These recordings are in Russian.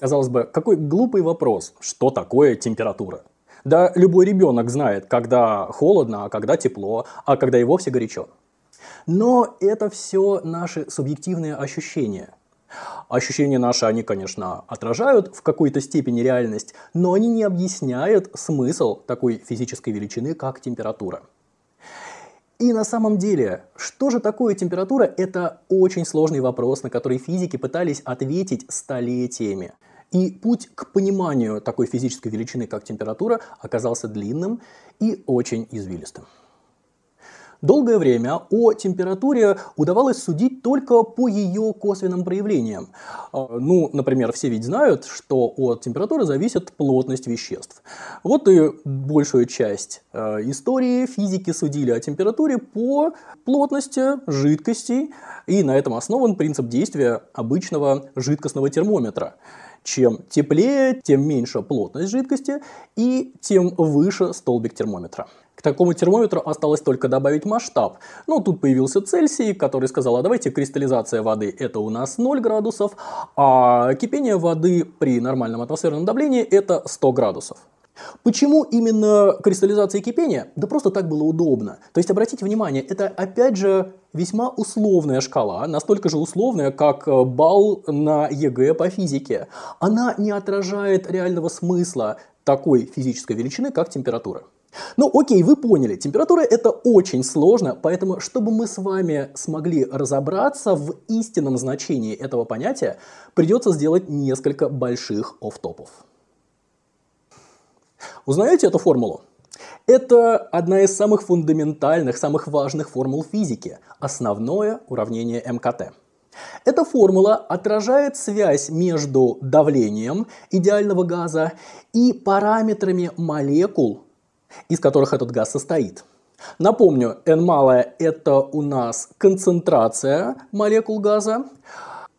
Казалось бы, какой глупый вопрос, что такое температура? Да любой ребенок знает, когда холодно, а когда тепло, а когда и вовсе горячо. Но это все наши субъективные ощущения. Ощущения наши, они, конечно, отражают в какой-то степени реальность, но они не объясняют смысл такой физической величины, как температура. И на самом деле, что же такое температура, это очень сложный вопрос, на который физики пытались ответить столетиями. И путь к пониманию такой физической величины, как температура, оказался длинным и очень извилистым. Долгое время о температуре удавалось судить только по ее косвенным проявлениям. А, ну, например, все ведь знают, что от температуры зависит плотность веществ. Вот и большую часть э, истории физики судили о температуре по плотности жидкостей, и на этом основан принцип действия обычного жидкостного термометра. Чем теплее, тем меньше плотность жидкости и тем выше столбик термометра. К такому термометру осталось только добавить масштаб. Но ну, тут появился Цельсий, который сказал, а давайте кристаллизация воды это у нас 0 градусов, а кипение воды при нормальном атмосферном давлении это 100 градусов. Почему именно кристаллизация и кипение? Да просто так было удобно. То есть, обратите внимание, это опять же весьма условная шкала, настолько же условная, как э, балл на ЕГЭ по физике. Она не отражает реального смысла такой физической величины, как температура. Ну окей, вы поняли, температура это очень сложно, поэтому чтобы мы с вами смогли разобраться в истинном значении этого понятия, придется сделать несколько больших офтопов. Узнаете эту формулу? Это одна из самых фундаментальных, самых важных формул физики, основное уравнение МКТ. Эта формула отражает связь между давлением идеального газа и параметрами молекул, из которых этот газ состоит. Напомню, N малое – это у нас концентрация молекул газа,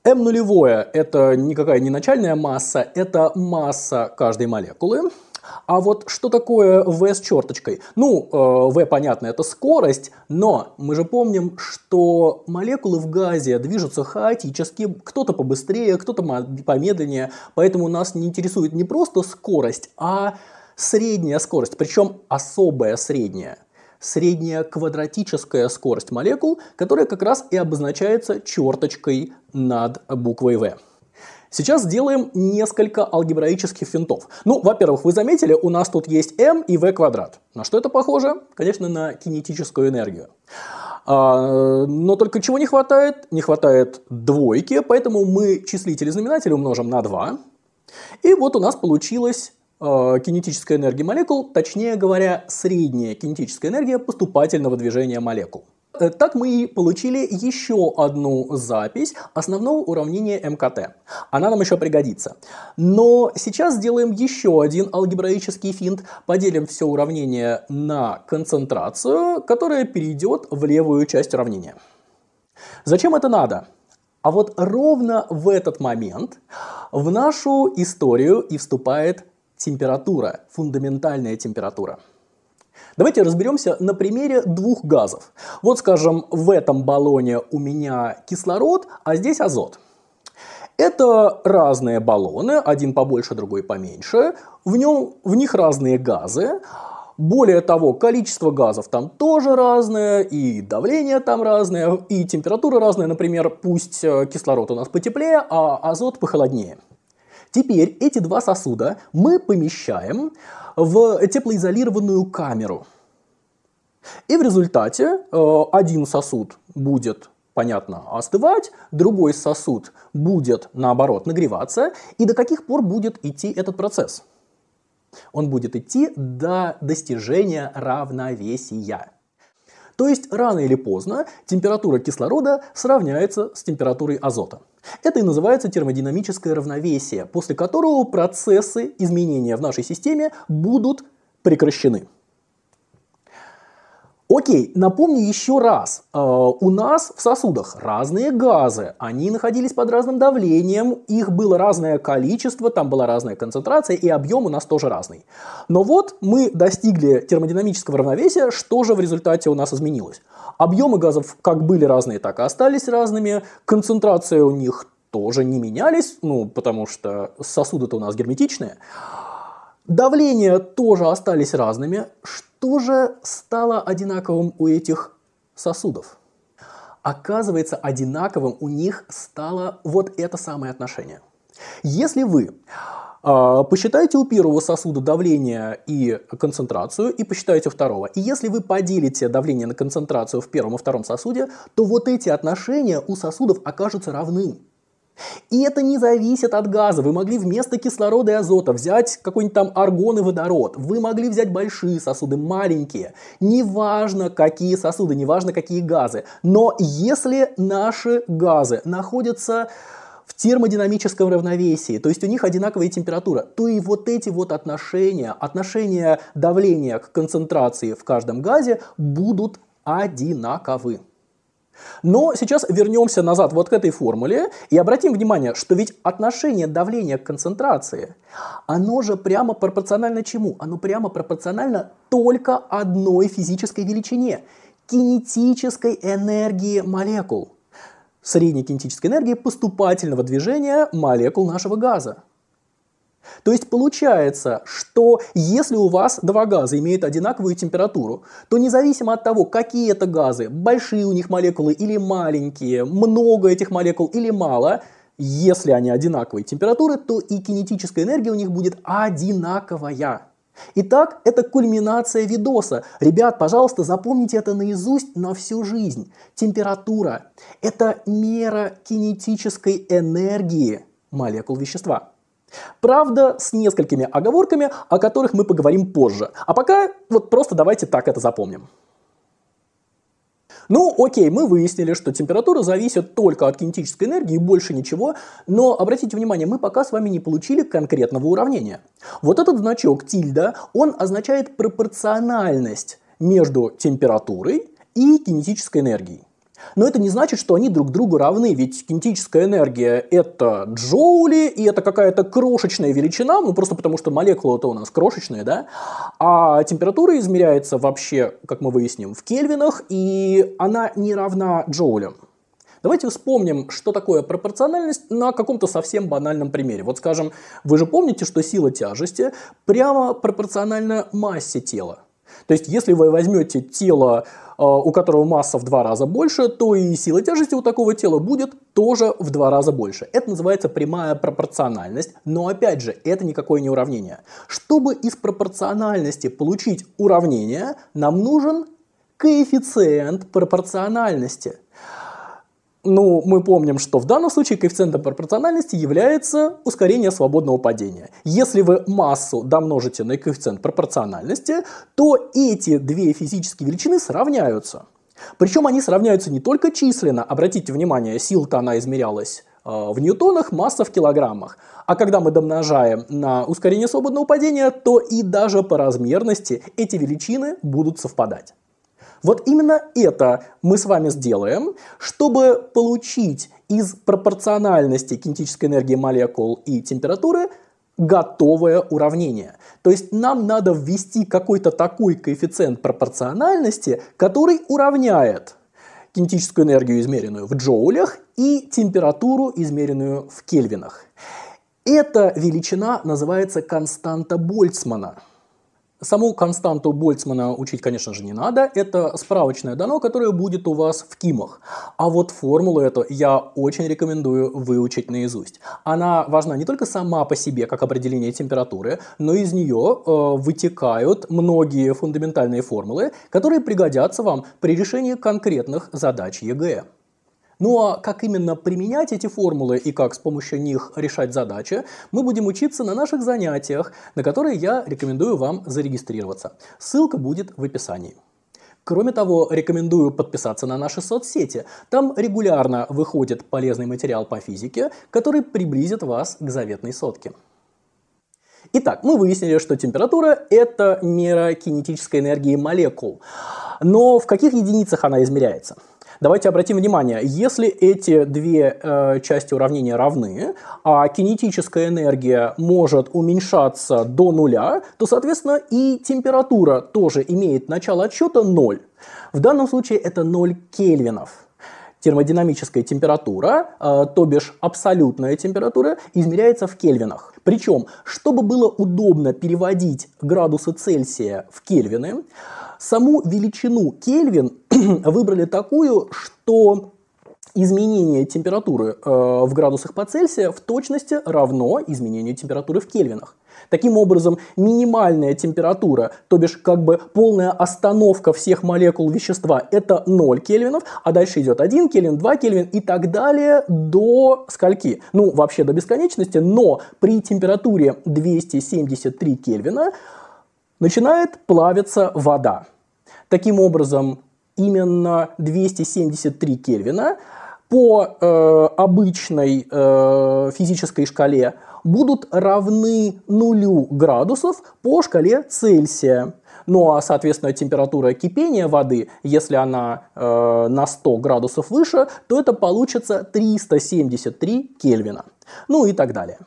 m нулевое – это никакая не начальная масса, это масса каждой молекулы – а вот что такое V с черточкой? Ну, э, V, понятно, это скорость, но мы же помним, что молекулы в газе движутся хаотически, кто-то побыстрее, кто-то помедленнее, поэтому нас не интересует не просто скорость, а средняя скорость, причем особая средняя средняя квадратическая скорость молекул, которая как раз и обозначается черточкой над буквой V. Сейчас сделаем несколько алгебраических финтов. Ну, во-первых, вы заметили, у нас тут есть m и v квадрат. На что это похоже? Конечно, на кинетическую энергию. А, но только чего не хватает? Не хватает двойки, поэтому мы числитель и знаменатель умножим на 2. И вот у нас получилось а, кинетическая энергия молекул, точнее говоря, средняя кинетическая энергия поступательного движения молекул. Э, так мы и получили еще одну запись основного уравнения МКТ. Она нам еще пригодится. Но сейчас сделаем еще один алгебраический финт. Поделим все уравнение на концентрацию, которая перейдет в левую часть уравнения. Зачем это надо? А вот ровно в этот момент в нашу историю и вступает температура, фундаментальная температура. Давайте разберемся на примере двух газов. Вот, скажем, в этом баллоне у меня кислород, а здесь азот. Это разные баллоны, один побольше, другой поменьше. В, нем, в них разные газы. Более того, количество газов там тоже разное, и давление там разное, и температура разная. Например, пусть э, кислород у нас потеплее, а азот похолоднее. Теперь эти два сосуда мы помещаем в теплоизолированную камеру. И в результате э, один сосуд будет понятно, остывать, другой сосуд будет, наоборот, нагреваться, и до каких пор будет идти этот процесс? Он будет идти до достижения равновесия. То есть рано или поздно температура кислорода сравняется с температурой азота. Это и называется термодинамическое равновесие, после которого процессы изменения в нашей системе будут прекращены. Окей, напомню еще раз, а, у нас в сосудах разные газы, они находились под разным давлением, их было разное количество, там была разная концентрация и объем у нас тоже разный. Но вот мы достигли термодинамического равновесия, что же в результате у нас изменилось? Объемы газов как были разные, так и остались разными, концентрация у них тоже не менялись, ну, потому что сосуды-то у нас герметичные. Давления тоже остались разными. Что же стало одинаковым у этих сосудов? Оказывается, одинаковым у них стало вот это самое отношение. Если вы э, посчитаете у первого сосуда давление и концентрацию, и посчитаете у второго, и если вы поделите давление на концентрацию в первом и втором сосуде, то вот эти отношения у сосудов окажутся равны. И это не зависит от газа. Вы могли вместо кислорода и азота взять какой-нибудь там аргон и водород. Вы могли взять большие сосуды, маленькие. Неважно, какие сосуды, неважно, какие газы. Но если наши газы находятся в термодинамическом равновесии, то есть у них одинаковая температура, то и вот эти вот отношения, отношения давления к концентрации в каждом газе будут одинаковы. Но сейчас вернемся назад вот к этой формуле и обратим внимание, что ведь отношение давления к концентрации, оно же прямо пропорционально чему? Оно прямо пропорционально только одной физической величине – кинетической энергии молекул. Средней кинетической энергии поступательного движения молекул нашего газа. То есть получается, что если у вас два газа имеют одинаковую температуру, то независимо от того, какие это газы, большие у них молекулы или маленькие, много этих молекул или мало, если они одинаковой температуры, то и кинетическая энергия у них будет одинаковая. Итак, это кульминация видоса. Ребят, пожалуйста, запомните это наизусть на всю жизнь. Температура – это мера кинетической энергии молекул вещества. Правда, с несколькими оговорками, о которых мы поговорим позже. А пока вот просто давайте так это запомним. Ну, окей, мы выяснили, что температура зависит только от кинетической энергии и больше ничего, но обратите внимание, мы пока с вами не получили конкретного уравнения. Вот этот значок тильда, он означает пропорциональность между температурой и кинетической энергией. Но это не значит, что они друг другу равны, ведь кинетическая энергия – это джоули, и это какая-то крошечная величина, ну просто потому что молекула-то у нас крошечная, да? А температура измеряется вообще, как мы выясним, в кельвинах, и она не равна джоулям. Давайте вспомним, что такое пропорциональность на каком-то совсем банальном примере. Вот скажем, вы же помните, что сила тяжести прямо пропорциональна массе тела. То есть, если вы возьмете тело, э, у которого масса в два раза больше, то и сила тяжести у такого тела будет тоже в два раза больше. Это называется прямая пропорциональность, но опять же, это никакое не уравнение. Чтобы из пропорциональности получить уравнение, нам нужен коэффициент пропорциональности. Ну, мы помним, что в данном случае коэффициентом пропорциональности является ускорение свободного падения. Если вы массу домножите на коэффициент пропорциональности, то эти две физические величины сравняются. Причем они сравняются не только численно, обратите внимание, сила-то она измерялась э, в ньютонах, масса в килограммах. А когда мы домножаем на ускорение свободного падения, то и даже по размерности эти величины будут совпадать. Вот именно это мы с вами сделаем, чтобы получить из пропорциональности кинетической энергии молекул и температуры готовое уравнение. То есть нам надо ввести какой-то такой коэффициент пропорциональности, который уравняет кинетическую энергию, измеренную в джоулях, и температуру, измеренную в кельвинах. Эта величина называется константа Больцмана – Саму константу Больцмана учить, конечно же, не надо. Это справочное дано, которое будет у вас в кимах. А вот формулу эту я очень рекомендую выучить наизусть. Она важна не только сама по себе, как определение температуры, но из нее э, вытекают многие фундаментальные формулы, которые пригодятся вам при решении конкретных задач ЕГЭ. Ну а как именно применять эти формулы и как с помощью них решать задачи, мы будем учиться на наших занятиях, на которые я рекомендую вам зарегистрироваться. Ссылка будет в описании. Кроме того, рекомендую подписаться на наши соцсети. Там регулярно выходит полезный материал по физике, который приблизит вас к заветной сотке. Итак, мы выяснили, что температура – это мера кинетической энергии молекул. Но в каких единицах она измеряется? Давайте обратим внимание, если эти две э, части уравнения равны, а кинетическая энергия может уменьшаться до нуля, то, соответственно, и температура тоже имеет начало отсчета 0. В данном случае это 0 кельвинов термодинамическая температура, э, то бишь абсолютная температура, измеряется в кельвинах. Причем, чтобы было удобно переводить градусы Цельсия в кельвины, Саму величину Кельвин выбрали такую, что изменение температуры э, в градусах по Цельсию в точности равно изменению температуры в Кельвинах. Таким образом, минимальная температура, то бишь как бы полная остановка всех молекул вещества, это 0 Кельвинов, а дальше идет 1 Кельвин, 2 Кельвин и так далее до скольки? Ну, вообще до бесконечности, но при температуре 273 Кельвина начинает плавиться вода. Таким образом, именно 273 Кельвина по э, обычной э, физической шкале будут равны нулю градусов по шкале Цельсия. Ну а, соответственно, температура кипения воды, если она э, на 100 градусов выше, то это получится 373 Кельвина. Ну и так далее.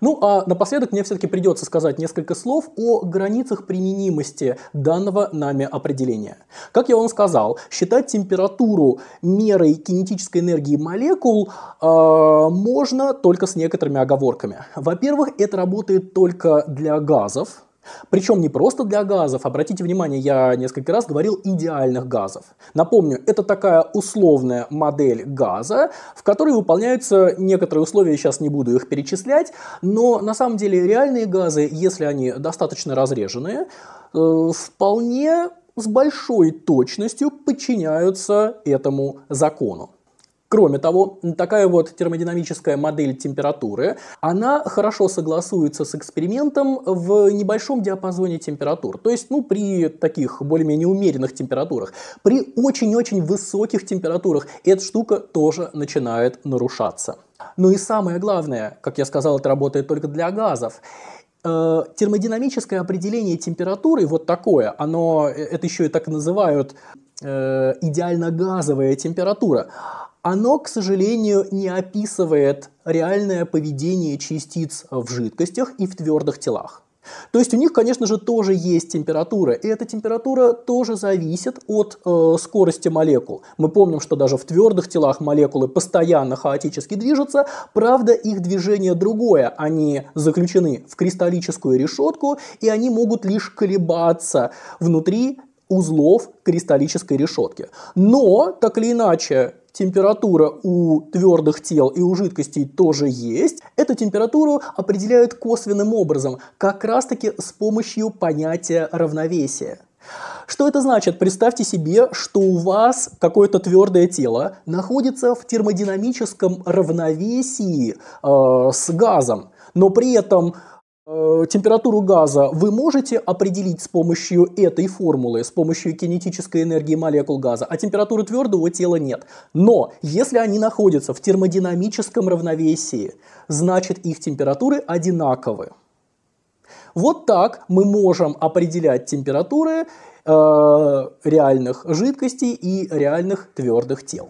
Ну а напоследок мне все-таки придется сказать несколько слов о границах применимости данного нами определения. Как я вам сказал, считать температуру мерой кинетической энергии молекул э, можно только с некоторыми оговорками. Во-первых, это работает только для газов, причем не просто для газов, обратите внимание, я несколько раз говорил идеальных газов. Напомню, это такая условная модель газа, в которой выполняются некоторые условия, сейчас не буду их перечислять, но на самом деле реальные газы, если они достаточно разреженные, э, вполне с большой точностью подчиняются этому закону. Кроме того, такая вот термодинамическая модель температуры, она хорошо согласуется с экспериментом в небольшом диапазоне температур. То есть, ну, при таких более-менее умеренных температурах. При очень-очень высоких температурах эта штука тоже начинает нарушаться. Ну и самое главное, как я сказал, это работает только для газов э, термодинамическое определение температуры вот такое, оно, э, это еще и так называют э, идеально газовая температура, оно, к сожалению, не описывает реальное поведение частиц в жидкостях и в твердых телах. То есть у них, конечно же, тоже есть температура, и эта температура тоже зависит от э, скорости молекул. Мы помним, что даже в твердых телах молекулы постоянно хаотически движутся, правда, их движение другое. Они заключены в кристаллическую решетку, и они могут лишь колебаться внутри узлов кристаллической решетки. Но, так или иначе, температура у твердых тел и у жидкостей тоже есть. Эту температуру определяют косвенным образом, как раз-таки с помощью понятия равновесия. Что это значит? Представьте себе, что у вас какое-то твердое тело находится в термодинамическом равновесии э, с газом, но при этом Э, температуру газа вы можете определить с помощью этой формулы, с помощью кинетической энергии молекул газа, а температуры твердого тела нет. Но если они находятся в термодинамическом равновесии, значит их температуры одинаковы. Вот так мы можем определять температуры э, реальных жидкостей и реальных твердых тел.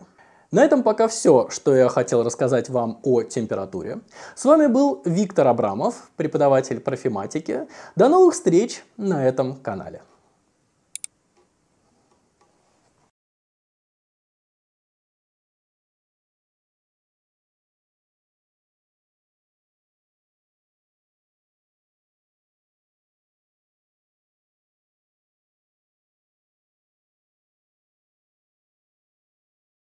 На этом пока все, что я хотел рассказать вам о температуре. С вами был Виктор Абрамов, преподаватель профиматики. До новых встреч на этом канале.